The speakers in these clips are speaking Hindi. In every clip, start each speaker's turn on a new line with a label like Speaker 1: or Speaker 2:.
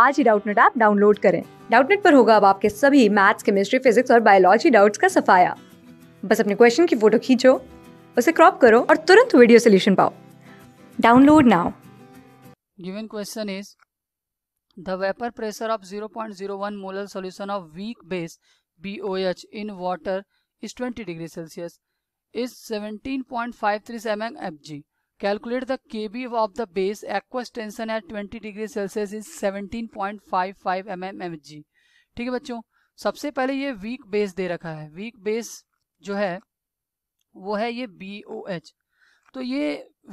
Speaker 1: आज ही डाउटनेट ऐप डाउनलोड करें डाउटनेट पर होगा अब आपके सभी मैथ्स केमिस्ट्री फिजिक्स और बायोलॉजी डाउट्स का सफाया बस अपने क्वेश्चन की फोटो खींचो उसे क्रॉप करो और तुरंत वीडियो सोल्यूशन पाओ download now given question is the vapour pressure of 0.01 molar solution of weak base BOH in water इज 20 degree Celsius is 17.53 mm Fg. Calculate the kb of the base aqueous tension at 20 degree Celsius is 17.55 mm mg ठीक है बच्चों सबसे पहले ये वीक बेस दे रखा है वीक बेस जो है वो है ये बी ओ एच तो ये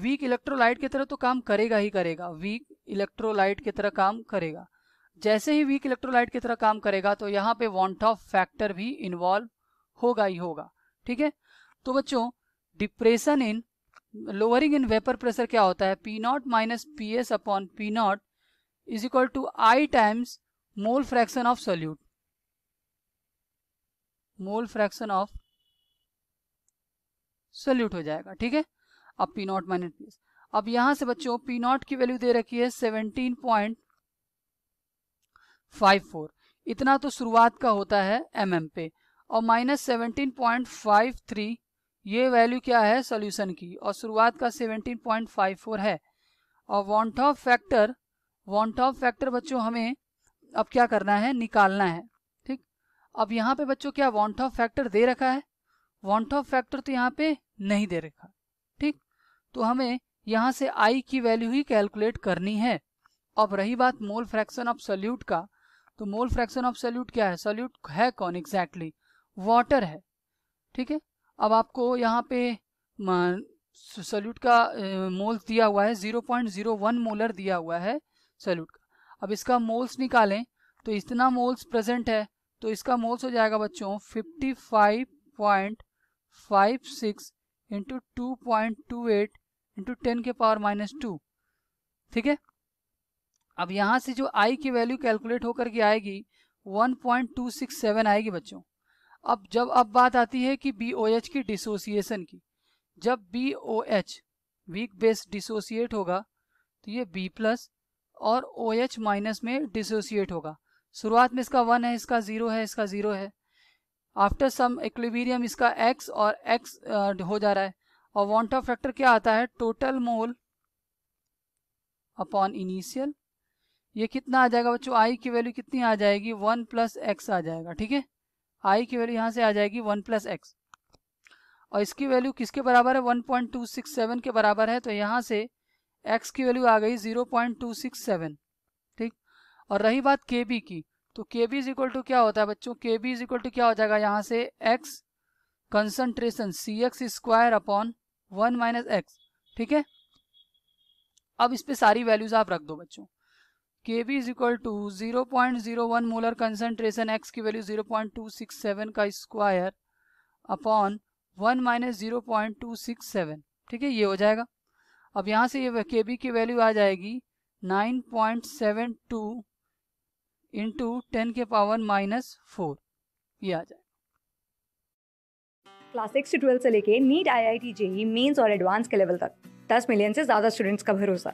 Speaker 1: वीक इलेक्ट्रोलाइट की तरह तो काम करेगा ही करेगा वीक इलेक्ट्रोलाइट की तरह काम करेगा जैसे ही वीक इलेक्ट्रोलाइट की तरह काम करेगा तो यहाँ पे वॉन्ट ऑफ फैक्टर भी इन्वॉल्व होगा ही होगा ठीक है तो बच्चों depression in lowering in vapour pressure क्या होता है P naught minus P S upon P naught is equal to I times mole fraction of solute mole fraction of solute हो जाएगा ठीक है अब P naught minus P S अब यहां से बच्चों पी नॉट की वैल्यू दे रखी है सेवनटीन पॉइंट फाइव फोर इतना तो शुरुआत का होता है एम mm पे और minus seventeen point five three ये वैल्यू क्या है सोल्यूशन की और शुरुआत का 17.54 है और van't Hoff factor van't Hoff factor बच्चों हमें अब क्या करना है निकालना है ठीक अब यहाँ पे बच्चों क्या वॉन्ट ऑफ फैक्टर दे रखा है वॉन्ट ऑफ फैक्टर तो यहाँ पे नहीं दे रखा ठीक तो हमें यहाँ से आई की वैल्यू ही कैलकुलेट करनी है अब रही बात मोल फ्रैक्शन ऑफ सोल्यूट का तो मोल फ्रैक्शन ऑफ सोल्यूट क्या है सोल्यूट है कौन एग्जैक्टली exactly? वाटर है ठीक है अब आपको यहाँ पे सल्यूट का मोल्स दिया हुआ है 0.01 मोलर दिया हुआ है सल्यूट का अब इसका मोल्स निकालें तो इतना मोल्स प्रेजेंट है तो इसका मोल्स हो जाएगा बच्चों 55.56 into two point two eight into ten के पावर माइनस टू ठीक है अब यहाँ से जो आई की वैल्यू कैलकुलेट होकर के आएगी 1.267 आएगी बच्चों अब जब अब बात आती है कि बी एच की डिसोसिएशन की जब B O H weak base dissociate होगा तो ये बी प्लस और ओ एच माइनस में डिसोसिएट होगा शुरुआत में इसका वन है इसका ज़ीरो है इसका ज़ीरो है आफ्टर सम इक्लिबीरियम इसका एक्स और एक्स हो जा रहा है और वॉन्ट ऑफ फैक्टर क्या आता है टोटल मोल अपॉन इनिशियल ये कितना आ जाएगा बच्चों आई की वैल्यू कितनी आ जाएगी वन प्लस एक्स आ जाएगा ठीक है आई की वैल्यू यहाँ से आ जाएगी वन प्लस एक्स और इसकी वैल्यू किसके बराबर है one point two six seven के बराबर है तो यहाँ से एक्स की वैल्यू आ गई zero point two six seven ठीक और रही बात के बी की तो के बी इज इक्वल टू क्या होता है बच्चों के बी इज इक्वल टू क्या हो जाएगा यहाँ से X concentration C X square upon one minus X ठीक है अब इस पर सारी वैल्यूज आप रख दो बच्चों के V is equal to zero point zero one molar concentration x की value zero point two six seven का square upon one minus zero point two six seven ठीक है ये हो जाएगा अब यहाँ से ये के बी की वैल्यू आ जाएगी nine point seven two into ten के पावर माइनस फोर ये आ जाएगा क्लास सिक्स से ट्वेल्थ से लेके NEET I I T JEE Mains और एडवांस के लेवल तक दस मिलियन से ज़्यादा स्टूडेंट्स का भरोसा